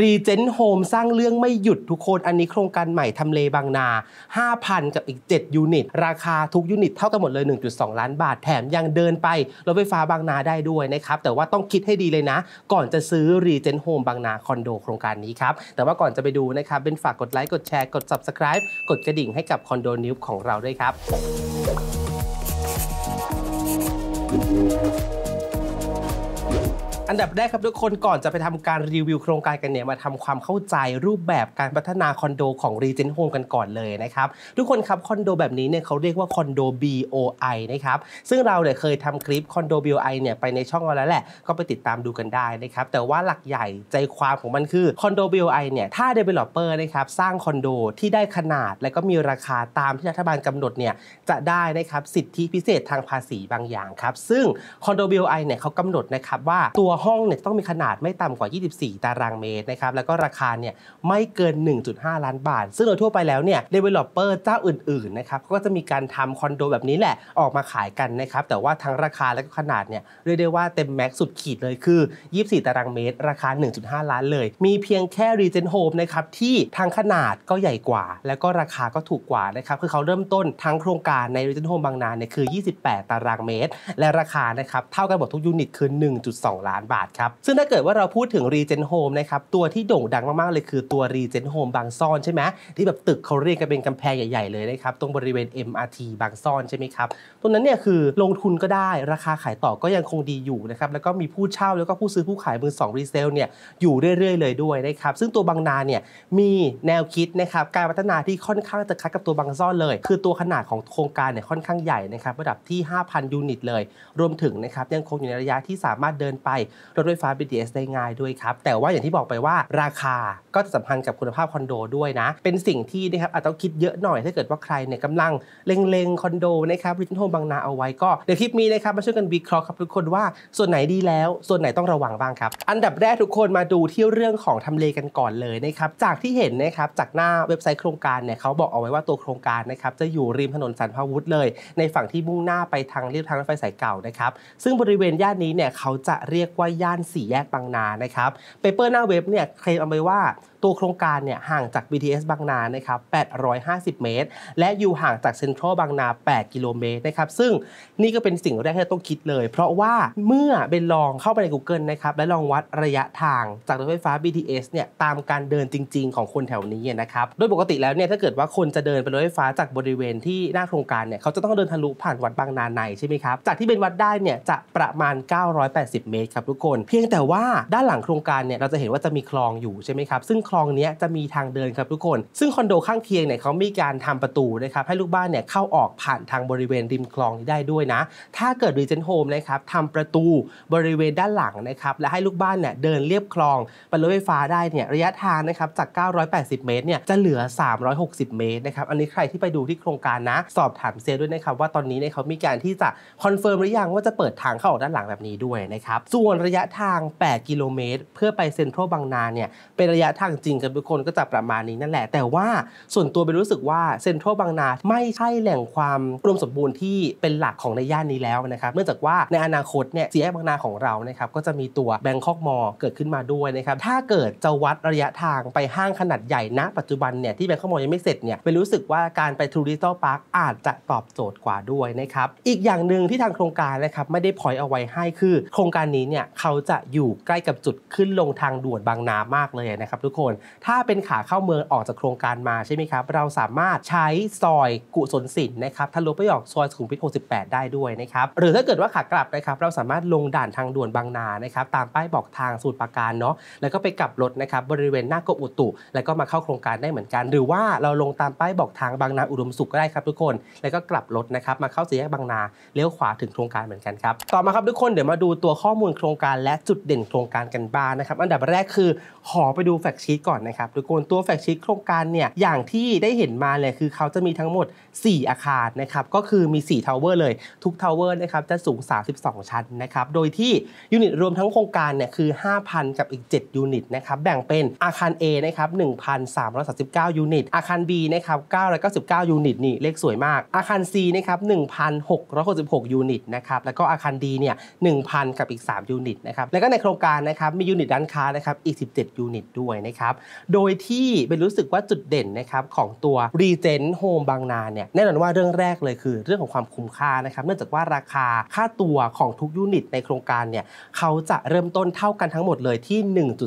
รีเจนต์โฮมสร้างเรื่องไม่หยุดทุกคนอันนี้โครงการใหม่ทำเลบางนา 5,000 กับอีก 7 ยูนิต ราคาทุกยูนิตเท่ากันหมดเลย 1.2 ล้านบาทแถมยังเดินไปรถไฟฟ้าบางนาได้ด้วยนะครับ แต่ว่าต้องคิดให้ดีเลยนะ ก่อนจะซื้อรีเจนต์โฮมบางนาคอนโดโครงการนี้ครับ แต่ว่าก่อนจะไปดูนะครับ เป็นฝากกดไลค์กดแชร์กด Subscribe กดกระดิ่งให้กับคอนโดนิวของเราด้วยครับอันดับแรกครับทุกคนก่อนจะไปทำการรีวิวโครงการกันเนี่ยมาทำความเข้าใจรูปแบบการพัฒนาคอนโดของรีเจนต์โฮมกันก่อนเลยนะครับ ทุกคนครับคอนโดแบบนี้เนี่ยเขาเรียกว่าคอนโด BOI นะครับซึ่งเราเนี่ยเคยทำคลิปคอนโด BOI เนี่ยไปในช่องเราแล้วแหละก็ไปติดตามดูกันได้นะครับ แต่ว่าหลักใหญ่ใจความของมันคือ คอนโด BOI เนี่ยถ้า Developer นะครับสร้างคอนโดที่ได้ขนาดและก็มีราคาตามที่รัฐบาลกำหนดเนี่ยจะได้นะครับสิทธิพิเศษทางภาษีบางอย่างครับซึ่งคอนโด BOI เนี่ยเขากำหนดนะครับว่าตัวห้องเนี่ยต้องมีขนาดไม่ต่ำกว่า 24 ตารางเมตรนะครับ แล้วก็ราคาเนี่ยไม่เกิน 1.5 ล้านบาท ซึ่งโดยทั่วไปแล้วเนี่ยเเดลลอปเปอร์เจ้าอื่น ๆ นะครับ ก็จะมีการทำคอนโดแบบนี้แหละ ออกมาขายกันนะครับ แต่ว่าทั้งราคาและก็ขนาดเนี่ยเรียกได้ว่าเต็มแม็กสุดขีดเลย คือ 24 ตารางเมตร ราคา 1.5 ล้านเลย มีเพียงแค่ Regent Home นะครับที่ทางขนาดก็ใหญ่กว่า แล้วก็ราคาก็ถูกกว่านะครับ คือเขาเริ่มต้นทั้งโครงการใน Regent Home บางนาเนี่ยคือ 28 ตารางเมตร และราคานะครับเท่ากันหมดทุกยูนิตคือ 1.2 ล้านบาทครับซึ่งถ้าเกิดว่าเราพูดถึง Regen Home นะครับ ตัวที่โด่งดังมากๆเลยคือตัว Regen Home บางซ่อนใช่ไหมที่แบบตึกเขาเรียกกันเป็นกำแพงใหญ่ ๆ เลยนะครับ ตรงบริเวณ MRT บางซ่อนใช่ไหมครับตรงนั้นเนี่ยคือลงทุนก็ได้ราคาขายต่อก็ยังคงดีอยู่นะครับ แล้วก็มีผู้เช่าแล้วก็ผู้ซื้อผู้ขายมือสองรีเซลเนี่ยอยู่เรื่อยๆเลยด้วยนะครับซึ่งตัวบางนาเนี่ยมีแนวคิดนะครับการพัฒนาที่ค่อนข้างจะคล้ายกับตัวบางซ่อนเลย คือตัวขนาดของโครงการเนี่ยค่อนข้างใหญ่นะครับระดับที่ 5,000ยูนิตเลย รวมถึงนะครับยังคงอยู่ในระยะที่สามารถเดินไปรถไฟฟ้า BTS ได้ง่ายด้วยครับ แต่ว่าอย่างที่บอกไปว่า ราคาก็จะสัมพันธ์กับคุณภาพคอนโดด้วยนะ เป็นสิ่งที่นะครับอาจต้องคิดเยอะหน่อย ถ้าเกิดว่าใครเนี่ยกำลังเล็งๆคอนโดนะครับริทโฮมบางนาเอาไว้ก็ เดี๋ยวคลิปนี้นะครับมาช่วยกันวิเคราะห์ครับ ทุกคนว่าส่วนไหนดีแล้ว ส่วนไหนต้องระวังบ้างครับ อันดับแรกทุกคนมาดูที่เรื่องของทำเลกันก่อนเลยนะครับ จากที่เห็นนะครับจากหน้าเว็บไซต์โครงการเนี่ยเขาบอกเอาไว้ว่าตัวโครงการนะครับจะอยู่ริมถนนสันพาวุธเลยในฝั่งที่มุ่งหน้าไปทางเรียบทางรถไฟสายเก่านะครับซึ่งบริเวณย่านนี้เนี่ยเขาจะเรียกว่าว่าย่านสี่แยกบางนานะครับเปเปอร์หน้าเว็บเนี่ยเคลมเอาไว้ว่าตัวโครงการเนี่ยห่างจาก BTS บางนา นะครับ850 เมตร และอยู่ห่างจากเซ็นทรัลบางนา 8 กิโลเมตร นะครับ ซึ่งนี่ก็เป็นสิ่งแรกที่ต้องคิดเลย เพราะว่าเมื่อเ็นลองเข้าไปใน Google นะครับ และลองวัดระยะทางจากรถไฟฟ้า BTS เนี่ย ตามการเดินจริงๆ ของคนแถวนี้นะครับ โดยปกติแล้วเนี่ย ถ้าเกิดว่าคนจะเดินไปรถไฟฟ้าจากบริเวณที่หน้าโครงการเนี่ย เขาจะต้องเดินทะลุผ่านวัดบางนาในใช่ไหมครับ จากที่เป็นวัดได้เนี่ยจะประมาณ 980 เมตรครับทุกคน เพียงแต่ว่าด้านหลังโครงการเนี่ย เราจะเห็นว่าจะมีคลองอยู่ใช่ไหมครับ ซึ่งคลองนี้จะมีทางเดินครับทุกคน ซึ่งคอนโดข้างเคียงเนี่ยเขามีการทำประตูนะครับ ให้ลูกบ้านเนี่ยเข้าออกผ่านทางบริเวณริมคลองนี้ได้ด้วยนะ ถ้าเกิดรีเจนโฮมนะครับทำประตูบริเวณด้านหลังนะครับ และให้ลูกบ้านเนี่ยเดินเรียบคลองไปรถไฟฟ้าได้เนี่ย ระยะทางนะครับจาก 980 เมตรเนี่ย จะเหลือ 360 เมตรนะครับ อันนี้ใครที่ไปดูที่โครงการนะ สอบถามเซลด้วยนะครับ ว่าตอนนี้เนี่ยเขามีการที่จะคอนเฟิร์มหรือยังว่าจะเปิดทางเข้าออกด้านหลังแบบนี้ด้วยนะครับ ส่วนระยะทาง 8กิโลเมตรเพื่อไปเซ็นทรัลบางนาเนี่ย เป็นระยะทางจริงกันทุกคนก็จะประมาณนี้ นั่นแหละแต่ว่าส่วนตัวไปรู้สึกว่าเซ็นทรัลบางนาไม่ใช่แหล่งความรวมสมบูรณ์ที่เป็นหลักของในย่านนี้แล้วนะครับเนื่องจากว่าในอนาคตเนี่ยสีแยบางนาของเรานะครับก็จะมีตัวแบงคอกมอลเกิดขึ้นมาด้วยนะครับถ้าเกิดจะวัดระยะทางไปห้างขนาดใหญ่ณปัจจุบันเนี่ยที่แบงคอกมอลยังไม่เสร็จเนี่ยไปรู้สึกว่าการไปทูริสต์พาร์คอาจจะตอบโจทย์กว่าด้วยนะครับอีกอย่างหนึ่งที่ทางโครงการนะครับไม่ได้พอยเอาไว้ให้คือ โครงการนี้เนี่ยเขาจะอยู่ใกล้กับจุดขึ้นลงทางด่วนบางนามากเลยนะครับทุกคนถ้าเป็นขาเข้าเมืองออกจากโครงการมาใช่ไหมครับเราสามารถใช้ซอยกุศลศิลป์นะครับทะลุไปออกซอยสุขุมวิท68ได้ด้วยนะครับหรือถ้าเกิดว่าขากลับนะครับ เราสามารถลงด่านทางด่วนบางนานะครับตามป้ายบอกทางสูตรปาการเนาะแล้วก็ไปกลับรถนะครับบริเวณหน้ากรมอุตุ แล้วก็มาเข้าโครงการได้เหมือนกัน หรือว่าเราลงตามป้ายบอกทางบางนาอุดมสุขก็ได้ครับทุกคนแล้วก็กลับรถนะครับมาเข้าสี่แยกบางนาเลี้ยวขวาถึงโครงการเหมือนกันครับต่อมาครับทุกคนเดี๋ยวมาดูตัวข้อมูลโครงการและจุดเด่นโครงการกันบ้างนะครับอันดับแรกคือขอไปดูแฟกชีตก่อนนะครับทุกคนตัวแฟกชีตโครงการเนี่ยอย่างที่ได้เห็นมาเลยคือเขาจะมีทั้งหมด 4 อาคารนะครับก็คือมี 4 ทาวเวอร์เลยทุกทาวเวอร์นะครับจะสูง 32 ชั้นนะครับโดยที่ยูนิตรวมทั้งโครงการเนี่ยคือ 5,000 กับอีก 7 ยูนิตนะครับแบ่งเป็นอาคาร A นะครับ1,339ยูนิต อาคาร B นะครับ999ยูนิตนี่เลขสวยมากอาคาร C นะครับ1,666ยูนิตนะครับแล้วก็อาคาร D เนี่ย1,000 กับอีก 3ยูนิตนะครับแล้วก็ในโครงการนะครับมียูนิตด้านค้านะครับอีก 17 ยูนิต ด้วยนะครับับโดยที่เป็นรู้สึกว่าจุดเด่นนะครับของตัวรีเจนโฮมบางนาเนี่ยแน่นอนว่าเรื่องแรกเลยคือเรื่องของความคุ้มค่านะครับเนื่องจากว่าราคาค่าตัวของทุกยูนิตในโครงการเนี่ยเขาจะเริ่มต้นเท่ากันทั้งหมดเลยที่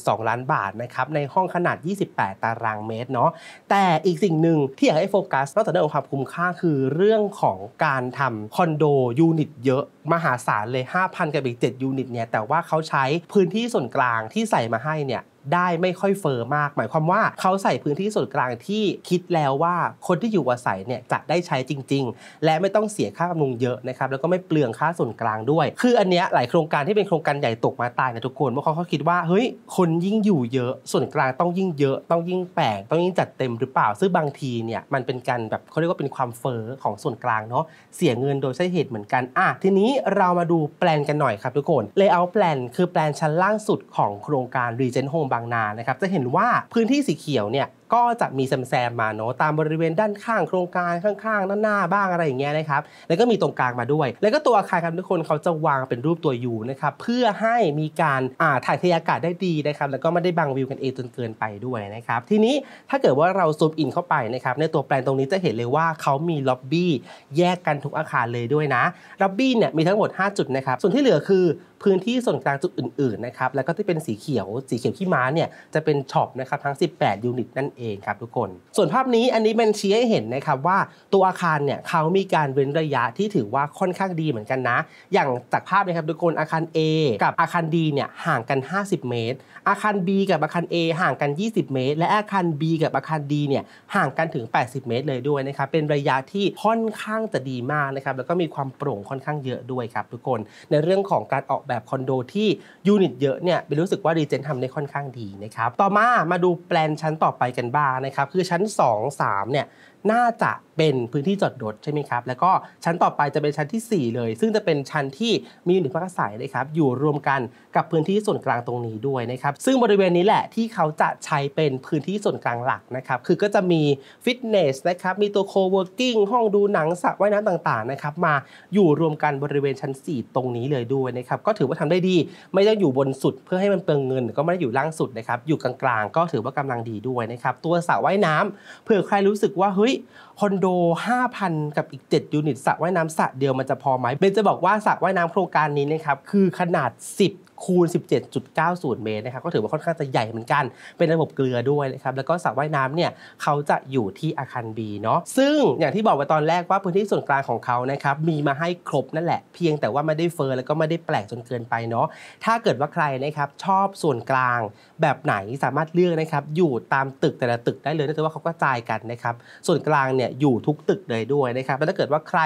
1.2 ล้านบาทนะครับในห้องขนาด 28 ตารางเมตรเนาะแต่อีกสิ่งหนึ่งที่อยากให้โฟกัสนอกจากเรื่องของความคุ้มค่าคือเรื่องของการทำคอนโดยูนิตเยอะมหาศาลเลย5,000กับอีก7ยูนิตเนี่ยแต่ว่าเขาใช้พื้นที่ส่วนกลางที่ใส่มาให้เนี่ยได้ไม่ค่อยเฟอร์มาก หมายความว่าเขาใส่พื้นที่ส่วนกลางที่คิดแล้วว่า คนที่อยู่อาศัยเนี่ยจะได้ใช้จริง ๆ และไม่ต้องเสียค่าบำรุงเยอะนะครับแล้วก็ไม่เปลืองค่าส่วนกลางด้วย คืออันเนี้ยหลายโครงการที่เป็นโครงการใหญ่ตกมาตายนะทุกคนเพราะเขาคิดว่าเฮ้ยคนยิ่งอยู่เยอะ ส่วนกลางต้องยิ่งเยอะ ต้องยิ่งแปลงต้องยิ่งจัดเต็มหรือเปล่าซึ่งบางทีเนี่ยมันเป็นการแบบเขาเรียกว่าเป็นความเฟอร์ของส่วนกลางเนาะเสียเงินโดยใช่เหตุเหมือนกันอ่ะทีนี้เรามาดูแปลนกันหน่อยครับทุกคนเลเยอร์แปลนคือแปลนชั้นล่างสุดของโครงการ Regent Home บางนานะครับ จะเห็นว่าพื้นที่สีเขียวเนี่ยก็จะมีแซมแซมมาเนาะตามบริเวณด้านข้างโครงการข้างๆด้านหน้าบ้างอะไรอย่างเงี้ยนะครับแล้วก็มีตรงกลางมาด้วย แล้วก็ตัวอาคารครับทุกคนเขาจะวางเป็นรูปตัวยูนะครับเพื่อให้มีการอ่าถ่ายเทอากาศได้ดีนะครับแล้วก็ไม่ได้บังวิวกันเองจนเกินไปด้วยนะครับทีนี้ถ้าเกิดว่าเราซูมอินเข้าไปนะครับในตัวแปลนตรงนี้จะเห็นเลยว่าเขามีล็อบบี้แยกกันทุกอาคารเลยด้วยนะล็อบบี้เนี่ยมีทั้งหมด5จุดนะครับส่วนที่เหลือคือพื้นที่ส่วนกลางจุดอื่นๆนะครับแล้วก็ที่เป็นสีเขียวสีเขียวขี้ม้าเนี่ยจะเป็นช็อปนะครับทั้ง 18 ยูนิตนั่นเองครับทุกคนส่วนภาพนี้อันนี้เป็นชี้ให้เห็นนะครับว่าตัวอาคารเนี่ยเขามีการเว้นระยะที่ถือว่าค่อนข้างดีเหมือนกันนะ อย่างจากภาพนะครับทุกคนอาคาร A กับอาคาร D เนี่ยห่างกัน 50 เมตรอาคาร B กับอาคาร A ห่างกัน 20 เมตร และอาคาร B กับอาคาร D เนี่ยห่างกันถึง 80 เมตรเลยด้วยนะครับเป็นระยะที่ค่อนข้างจะดีมากนะครับแล้วก็มีความโปร่งค่อนข้างเยอะด้วยครับทุกคน ในเรื่องของการออกแบบคอนโดที่ยูนิตเยอะเนี่ยเป็นรู้สึกว่ารีเจนทำได้ค่อนข้างดีนะครับต่อมามาดูแปลนชั้นต่อไปกันันบ้างนะครับ คือชั้น 2 3เนี่ยน่าจะเป็นพื้นที่จอดรถใช่ไหมครับแล้วก็ชั้นต่อไปจะเป็นชั้นที่ 4 เลย ซึ่งจะเป็นชั้นที่มีหนึ่งพักอาศัยนะครับอยู่รวมกันกับพื้นที่ส่วนกลางตรงนี้ด้วยนะครับซึ่งบริเวณนี้แหละที่เขาจะใช้เป็นพื้นที่ส่วนกลางหลักนะครับคือก็จะมีฟิตเนสนะครับมีตัวโคเวิร์กิ้งห้องดูหนังสระว่ายน้ำต่างๆนะครับมาอยู่รวมกันบริเวณชั้น 4 ตรงนี้เลยด้วยนะครับก็ถือว่าทำได้ดีไม่ได้อยู่บนสุดเพื่อให้มันเปลืองเงิน ก็ไม่ได้อยู่ล่างสุดนะครับอยู่กลางๆ ก็ถือว่ากำลังดีด้วยนะครับตัวสระว่ายน้ำเผื่อใครรู้สึกว่าเฮ้ยยคอนโด 5,000 กับอีก 7 ยูนิตสระว่ายน้ำสระเดียวมันจะพอไหมเบนจะบอกว่าสระว่ายน้ำโครงการนี้นะครับ คือขนาด 10คูณ 17.90 เมตรนะครับก็ถือว่าค่อนข้างจะใหญ่เหมือนกัน เป็นระบบเกลือด้วยนะครับแล้วก็สระว่ายน้ำเนี่ยเขาจะอยู่ที่อาคารบีเนาะซึ่งอย่างที่บอกไปตอนแรกว่าพื้นที่ส่วนกลางของเขานะครับมีมาให้ครบนั่นแหละ เพียงแต่ว่าไม่ได้เฟอร์ แล้วก็ไม่ได้แปลกจนเกินไปเนาะถ้าเกิดว่าใครนะครับชอบส่วนกลางแบบไหนสามารถเลือกนะครับอยู่ตามตึกแต่ละตึกได้เลยนะ่แต่ว่าเขาก็จ่ายกันนะครับส่วนกลางเนี่ยอยู่ทุกตึกเลยด้วยนะครับแล้วถ้าเกิดว่าใคร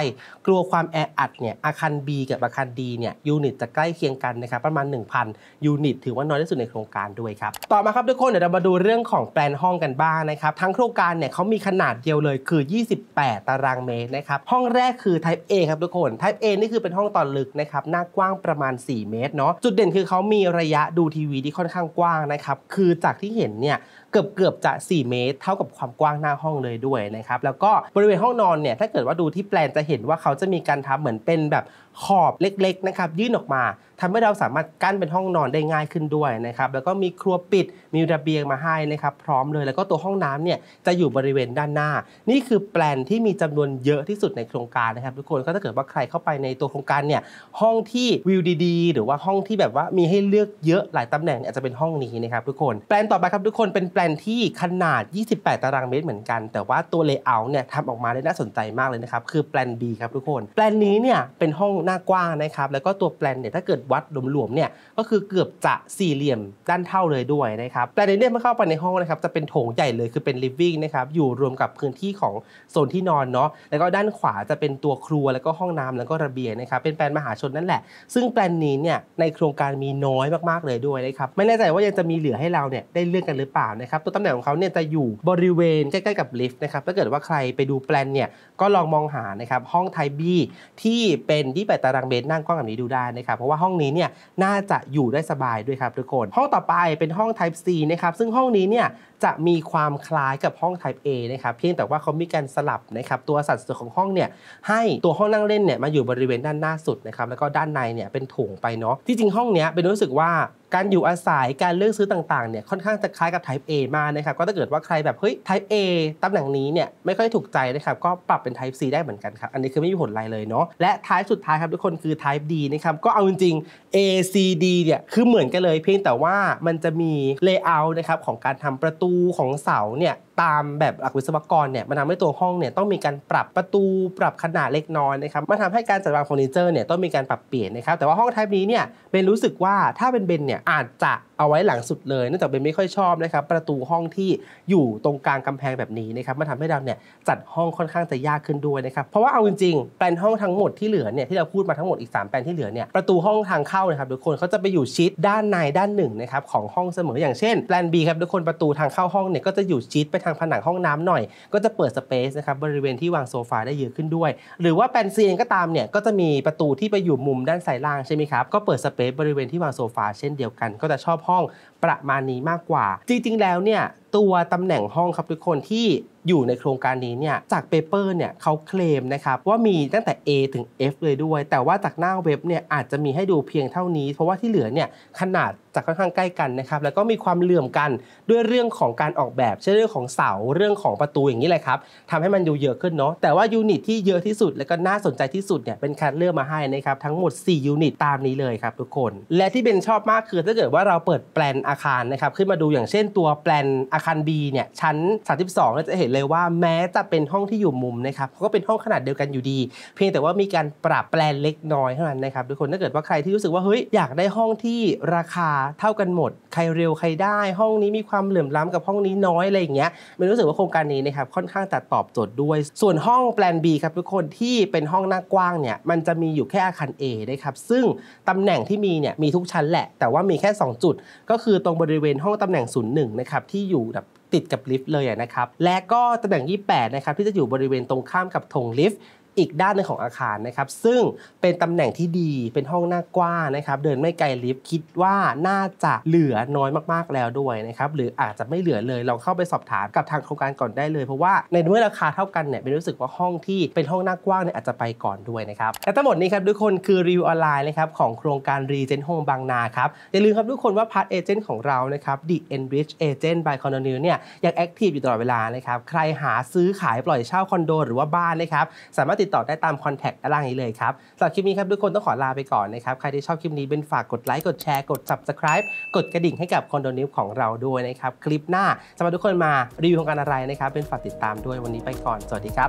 กลัวความแออัดเนี่ยอาคารบีกับอาคารดีเนี่ยยูนิตจะใกล้เคียงกันนะครับประมาณ1 1,000 ยูนิตถือว่าน้อยที่สุดในโครงการด้วยครับต่อมาครับทุกคนเดี๋ยวเรามาดูเรื่องของแปลนห้องกันบ้างนะครับทั้งโครงการเนี่ยเขามีขนาดเดียวเลยคือ 28 ตารางเมตรนะครับห้องแรกคือ Type A ครับทุกคน Type A นี่คือเป็นห้องตอนลึกนะครับหน้ากว้างประมาณ 4 เมตรเนาะจุดเด่นคือเขามีระยะดูทีวี ที่ค่อนข้างกว้างนะครับคือจากที่เห็นเนี่ยเกือบเกือบจะ4เมตร เท่ากับความกว้างหน้าห้องเลยด้วยนะครับแล้วก็บริเวณห้องนอนเนี่ยถ้าเกิดว่าดูที่แปลนจะเห็นว่าเขาจะมีการทำเหมือนเป็นแบบขอบเล็กๆ นะครับยื่นออกมา ทำให้เราสามารถกั้นเป็นห้องนอนได้ง่ายขึ้นด้วยนะครับแล้วก็มีครัวปิดมีระเบียงมาให้นะครับพร้อมเลยแล้วก็ตัวห้องน้ำเนี่ยจะอยู่บริเวณด้านหน้า นี่คือแปลนที่มีจำนวนเยอะที่สุดในโครงการนะครับ ทุกคนก็ถ้าเกิดว่าใครเข้าไปในตัวโครงการเนี่ยห้องที่วิวดีๆหรือว่าห้องที่แบบว่ามีให้เลือกเยอะหลายตำแหน่งเนี่ยจะเป็นห้องนี้นะครับ ทุกคนแปลนต่อไปครับทุกคนเป็นแปลนที่ขนาด 28 ตารางเมตรเหมือนกัน แต่ว่าตัวเลเยอร์เนี่ยทำออกมาได้น่าสนใจมากเลยนะครับ คือแปลน B ครับทุกคน แปลนนี้เนี่ยเป็นห้องหน้ากว้างนะครับ แล้วก็ตัวแปลนเนี่ยถ้าเกิดวัดหลวมๆเนี่ย ก็คือเกือบจะสี่เหลี่ยมด้านเท่าเลยด้วยนะครับ แปลนนี้เนี่ยเมื่อเข้าไปในห้องนะครับจะเป็นโถงใหญ่เลย คือเป็นลิฟวิ่งนะครับ อยู่รวมกับพื้นที่ของโซนที่นอนเนาะ แล้วก็ด้านขวาจะเป็นตัวครัว แล้วก็ห้องน้ำแล้วก็ระเบียงนะครับ เป็นแปลนมหาชนนั่นแหละ ซึ่งแปลนนี้เนี่ยในโครงการมีน้อยมากๆเลยด้วยนะครับไม่แน่ใจว่ายังจะมีเหลือให้เราเนี่ยได้เลือกกันหรือเปล่านะนะครับตัวตำแหน่งของเขาเนี่ยจะอยู่บริเวณใกล้ๆกับลิฟต์นะครับถ้าเกิดว่าใครไปดูแปลนเนี่ย ก็ลองมองหานะครับห้องไทบีที่เป็นีปดตารางเมตรนั่งกว้างแบบนี้ดูได้นะครับ เพราะว่าห้องนี้เนี่ยน่าจะอยู่ได้สบายด้วยครับทุกคน ห้องต่อไปเป็นห้องไทป์ซีนะครับ ซึ่งห้องนี้เนี่ยจะมีความคล้ายกับห้อง Type A นะครับเพียงแต่ว่าเขามีการสลับนะครับตัวสัดส่วนของห้องเนี่ยให้ตัวห้องนั่งเล่นเนี่ยมาอยู่บริเวณด้านหน้าสุดนะครับแล้วก็ด้านในเนี่ยเป็นถงไปเนาะที่จริงห้องเนี้ยเป็นรู้สึกว่าการอยู่อาศัยการเลือกซื้อต่างๆเนี่ยค่อนข้างจะคล้ายกับ Type A มากนะครับก็ถ้าเกิดว่าใครแบบเฮ้ย Type A ตำแหน่งนี้เนี่ยไม่ค่อยถูกใจนะครับก็ปรับเป็น Type C ได้เหมือนกันครับอันนี้คือไม่มีผลอะไรเลยเนาะและท้ายสุดท้ายครับทุกคนคือ Type D นะครับก็เอาจริงๆ A C D เนี่ยคือเหมือนกันเลย เพียงแต่ว่ามันจะมี layout นะครับของการทำประตูตูของเสาเนี่ยตามแบบหลักวิศวกรเนี่ยมันทำให้ตัวห้องเนี่ยต้องมีการปรับประตูปรับขนาดเล็กน้อยนะครับมันทำให้การจัดวางเฟอร์นิเจอร์เนี่ยต้องมีการปรับเปลี่ยนนะครับแต่ว่าห้องไทป์นี้เนี่ยเบนรู้สึกว่าถ้าเป็นเบนเนี่ยอาจจะเอาไว้หลังสุดเลยเนื่องจากเบนไม่ค่อยชอบนะครับประตูห้องที่อยู่ตรงกลางกำแพงแบบนี้นะครับมันทำให้เราเนี่ยจัดห้องค่อนข้างจะยากขึ้นด้วยนะครับเพราะว่าเอาจริงๆแปลนห้องทั้งหมดที่เหลือเนี่ยที่เราพูดมาทั้งหมดอีก3แปลนที่เหลือเนี่ยประตูห้องทางเข้านะครับทุกคนเขาจะไปอยู่ชิดด้านในด้านหนึ่งนะครับของห้องเสมอ อย่างเช่นแปลน B ครับทุกคนประตูทางเข้าห้องเนี่ยก็จะอยู่ชิดไปทางผนังห้องน้ำหน่อยก็จะเปิดสเปซนะครับบริเวณที่วางโซฟาได้เยอะขึ้นด้วย หรือว่าแปนซีเองก็ตามเนี่ย ก็จะมีประตูที่ไปอยู่มุมด้านซ้ายล่าง ใช่ไหมครับ ก็เปิดสเปซบริเวณที่วางโซฟาเช่นเดียวกัน ก็จะชอบห้องประมาณนี้มากกว่าจริง ๆ แล้วเนี่ย ตัวตำแหน่งห้องครับทุกคนที่อยู่ในโครงการนี้เนี่ยจากเปเปอร์เนี่ยเขาเคลมนะครับว่ามีตั้งแต่ A ถึง F เลยด้วย แต่ว่าจากหน้าเว็บเนี่ยอาจจะมีให้ดูเพียงเท่านี้เพราะว่าที่เหลือเนี่ยขนาดจกค่อนข้างใกล้กันนะครับแล้วก็มีความเหลื่อมกันด้วยเรื่องของการออกแบบ เช่นเรื่องของเสาเรื่องของประตูอย่างนี้แหละครับทำให้มันดูเยอะขึ้นเนาะแต่ว่ายูนิตที่เยอะที่สุดและก็น่าสนใจที่สุดเนี่ยเป็นคัดเลือกมาให้นะครับทั้งหมด 4 ยูนิตตามนี้เลยครับทุกคน และที่เป็นชอบมากคือ ถ้าเกิดว่าเราเปิดแปลนอาคารนะครับขึ้นมาดูอย่างเช่นตัวแปลนอาคาร B เนี่ยชั้น 32เราจะเห็นเลเลยว่าแม้จะเป็นห้องที่อยู่มุมนะครับก็เป็นห้องขนาดเดียวกันอยู่ดี เพียงแต่ว่ามีการปรับแปลนเล็กน้อยเท่านั้นนะครับทุกคนถ้าเกิดว่าใครที่รู้สึกว่าเฮ้ยอยากได้ห้องที่ราคาเท่ากันหมด ใครเร็วใครได้ ห้องนี้มีความเหลื่อมล้ำกับห้องนี้น้อยอะไรอย่างเงี้ยมันรู้สึกว่าโครงการนี้นะครับค่อนข้างจะตอบโจทย์ด้วย ส่วนห้องแปลน B ครับทุกคนที่เป็นห้องหน้ากว้างเนี่ยมันจะมีอยู่แค่อาคาร A นะครับซึ่งตำแหน่งที่มีเนี่ยมีทุกชั้นแหละแต่ว่ามีแค่ 2 จุด ก็คือตรงบริเวณห้องตำแหน่ง01นะครับที่อยู่แบบติดกับลิฟต์เลยนะครับ และก็ตำแหน่ง28 นะครับที่จะอยู่บริเวณตรงข้ามกับทงลิฟต์อีกด้านนึงของอาคารนะครับซึ่งเป็นตำแหน่งที่ดีเป็นห้องหน้ากว้างนะครับเดินไม่ไกลลิฟต์คิดว่าน่าจะเหลือน้อยมากๆแล้วด้วยนะครับหรืออาจจะไม่เหลือเลยลองเข้าไปสอบถามกับทางโครงการก่อนได้เลยเพราะว่า ในเมื่อราคาเท่ากันเนี่ยเป็นรู้สึกว่าห้องที่เป็นห้องหน้ากว้างเนี่ยอาจจะไปก่อนด้วยนะครับและทั้งหมดนี้ครับทุกคนคือรีวิวออนไลน์นะครับของโครงการรีเจนท์โฮมบางนาครับอย่าลืมครับทุกคนว่าพาร์ทเอเจนต์ของเรานะครับ The e n r เอ h Agent by c o n d o n ิวเนี่ยยังแอคทีฟอยู่ตลอดเวลานะครับใครหาซื้อขายปล่อยเช่าคอนโดหรือว่าบ้านนะครับสามารถติดดต่อได้ตามคอนแทคด้านล่างนี้เลยครับสำหรับคลิปนี้ครับ ทุกคนต้องขอลาไปก่อนนะครับ ใครที่ชอบคลิปนี้เป็นฝากกดไลค์กดแชร์กด subscribe กดกระดิ่งให้กับคอนโดนิวของเราด้วยนะครับ คลิปหน้าสำหรับทุกคนมารีวิวของการอะไรนะครับ เป็นฝากติดตามด้วยวันนี้ไปก่อน สวัสดีครับ